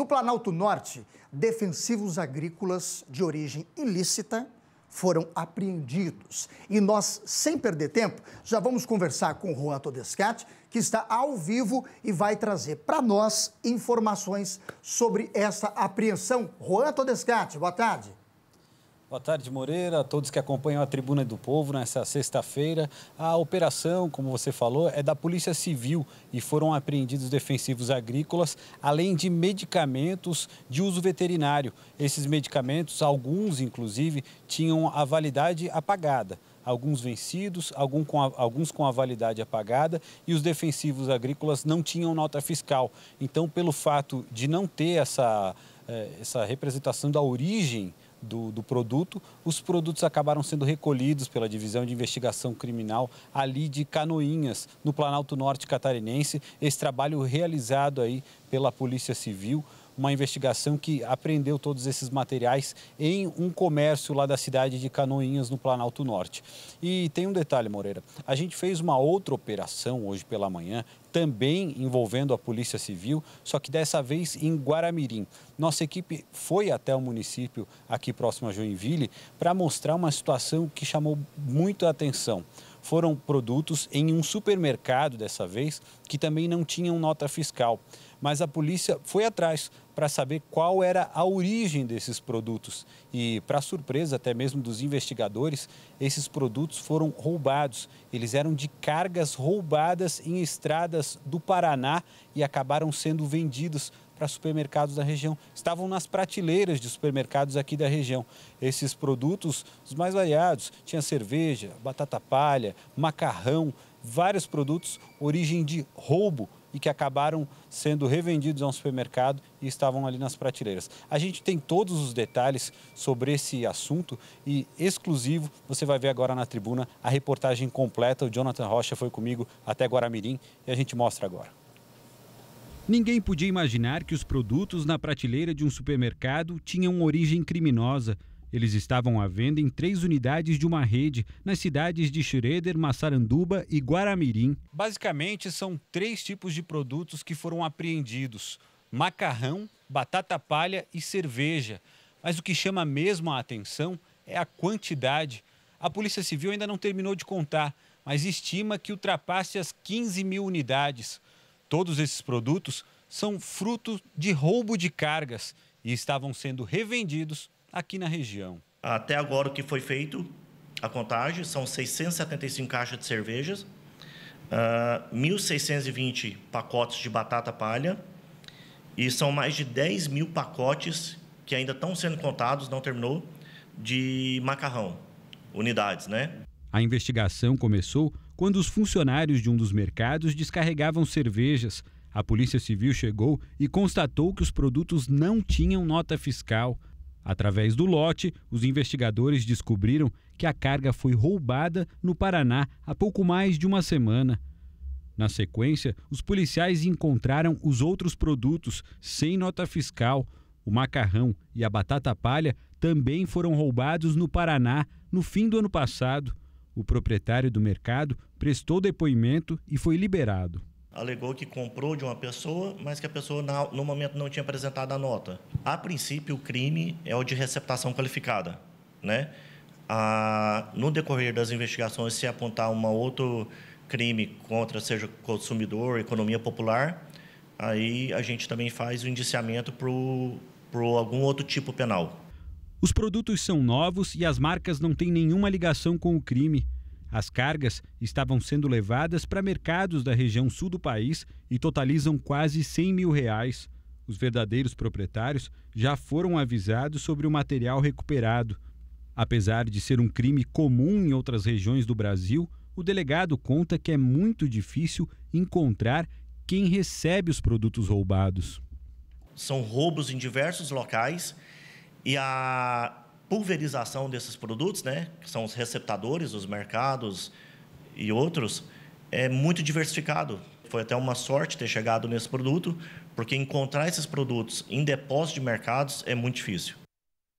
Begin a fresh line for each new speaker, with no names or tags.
No Planalto Norte, defensivos agrícolas de origem ilícita foram apreendidos. E nós, sem perder tempo, já vamos conversar com o Juan Todescati, que está ao vivo e vai trazer para nós informações sobre essa apreensão. Juan Todescati, boa tarde.
Boa tarde, Moreira, a todos que acompanham a Tribuna do Povo nessa sexta-feira. A operação, como você falou, é da Polícia Civil e foram apreendidos defensivos agrícolas, além de medicamentos de uso veterinário. Esses medicamentos, alguns inclusive, tinham a validade apagada alguns vencidos, alguns com, a, alguns com a validade apagada e os defensivos agrícolas não tinham nota fiscal. Então, pelo fato de não ter essa, eh, essa representação da origem do, do, produto. Os produtos acabaram sendo recolhidos pela Divisão de Investigação Criminal ali de Canoinhas, no Planalto Norte Catarinense. Esse trabalho realizado aí pela Polícia Civil uma investigação que apreendeu todos esses materiais em um comércio lá da cidade de Canoinhas, no Planalto Norte. E tem um detalhe, Moreira: a gente fez uma outra operação hoje pela manhã, também envolvendo a Polícia Civil, só que dessa vez em Guaramirim. Nossa equipe foi até o município aqui próximo a Joinville para mostrar uma situação que chamou muito a atenção foram produtos em um supermercado dessa vez, que também não tinham nota fiscal. Mas a polícia foi atrás para saber qual era a origem desses produtos. E, para surpresa até mesmo dos investigadores, esses produtos foram roubados. Eles eram de cargas roubadas em estradas do Paraná e acabaram sendo vendidos para supermercados da região. Estavam nas prateleiras de supermercados aqui da região. Esses produtos, os mais variados, tinha cerveja, batata palha, macarrão, vários produtos origem de roubo e que acabaram sendo revendidos a um supermercado e estavam ali nas prateleiras. A gente tem todos os detalhes sobre esse assunto e exclusivo, você vai ver agora na tribuna a reportagem completa. O Jonathan Rocha foi comigo até Guaramirim e a gente mostra agora. Ninguém podia imaginar que os produtos na prateleira de um supermercado tinham origem criminosa. Eles estavam à venda em três unidades de uma rede, nas cidades de Schroeder, Massaranduba e Guaramirim. Basicamente, são três tipos de produtos que foram apreendidos: macarrão, batata palha e cerveja. Mas o que chama mesmo a atenção é a quantidade. A Polícia Civil ainda não terminou de contar, mas estima que ultrapasse as 15 mil unidades. Todos esses produtos são fruto de roubo de cargas e estavam sendo revendidos aqui na região. Até agora, o que foi
feito, a contagem, são 675 caixas de cervejas, uh, ah, 1.620 pacotes de batata palha e são mais de 10 mil pacotes que ainda estão sendo contados, não terminou, de macarrão, unidades, né?
A investigação começou quando os funcionários de um dos mercados descarregavam cervejas. A Polícia Civil chegou e constatou que os produtos não tinham nota fiscal. Através do lote, os investigadores descobriram que a carga foi roubada no Paraná há pouco mais de uma semana. Na sequência, os policiais encontraram os outros produtos sem nota fiscal. O macarrão e a batata palha também foram roubados no Paraná no fim do ano passado. O proprietário do mercado prestou depoimento e foi liberado.
Alegou que comprou de uma pessoa, mas que a pessoa no momento não tinha apresentado a nota. A princípio, o crime é o de receptação qualificada, né? Ah, no decorrer das investigações, se apontar um outro crime contra, seja consumidor, economia popular, aí a gente também faz o indiciamento para algum outro tipo penal.
Os produtos são novos e as marcas não têm nenhuma ligação com o crime. As cargas estavam sendo levadas para mercados da região sul do país e totalizam quase 100 mil reais. Os verdadeiros proprietários já foram avisados sobre o material recuperado. Apesar de ser um crime comum em outras regiões do Brasil, o delegado conta que é muito difícil encontrar quem recebe os produtos roubados.
São roubos em diversos locais e a pulverização desses produtos, né, que são os receptadores, os mercados e outros, é muito diversificado. Foi até uma sorte ter chegado nesse produto, porque encontrar esses produtos em depósito de mercados é muito difícil.